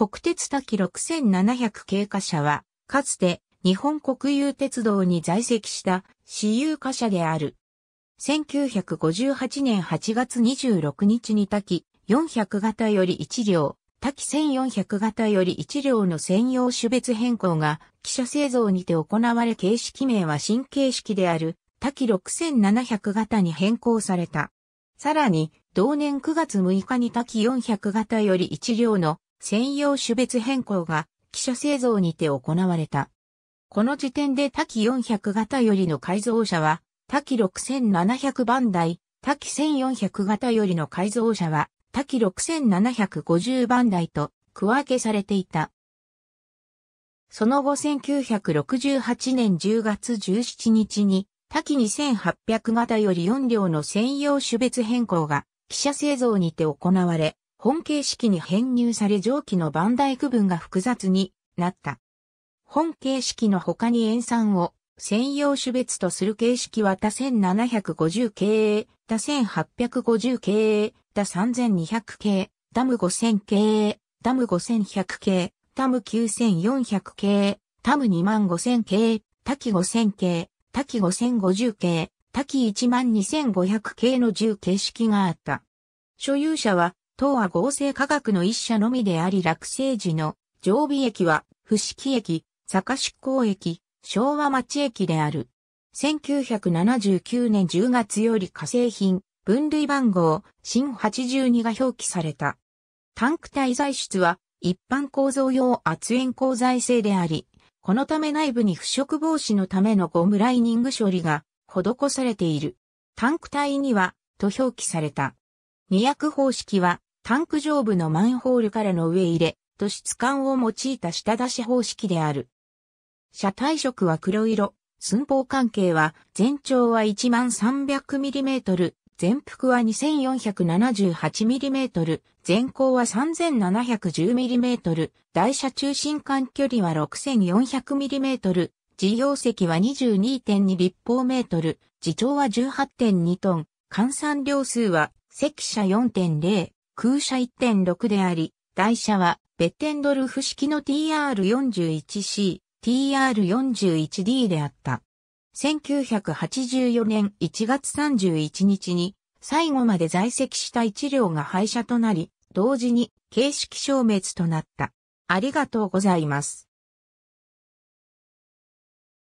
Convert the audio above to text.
国鉄滝6700経過車は、かつて日本国有鉄道に在籍した私有貨車である。1958年8月26日に滝400型より1両、滝1400型より1両の専用種別変更が、汽車製造にて行われ形式名は新形式である、滝6700型に変更された。さらに、同年9月6日に滝400型より1両の専用種別変更が記者製造にて行われた。この時点で多機400型よりの改造車は、多機6700番台、多機1400型よりの改造車は、多機6750番台と区分けされていた。その後1968年10月17日に、多機2800型より4両の専用種別変更が、記者製造にて行われ、本形式に編入され蒸気の番台区分が複雑になった。本形式の他に塩酸を専用種別とする形式は他1750系、他1850系、他3200系、ダム5000系、ダム5100系、ダム9400系、タム25000系、滝5000系、滝5050系、滝12500系の10形式があった。所有者は等は合成化学の一社のみであり落成時の常備駅は、伏木駅、坂出港駅、昭和町駅である。1979年10月より化成品、分類番号、新82が表記された。タンク体材質は、一般構造用圧塩鋼材製であり、このため内部に腐食防止のためのゴムライニング処理が施されている。タンク体には、と表記された。二役方式は、タンク上部のマンホールからの上入れと質感を用いた下出し方式である。車体色は黒色、寸法関係は全長は 1300mm、全幅は 2478mm、全高は 3710mm、台車中心間距離は 6400mm、事業席は22.2立方メートル、自重は18.2トン、換算量数は、積車4.0、空車1.6であり、台車はベッテンドルフ式の TR41C、TR41D であった。1984年1月31日に最後まで在籍した1両が廃車となり、同時に形式消滅となった。ありがとうございます。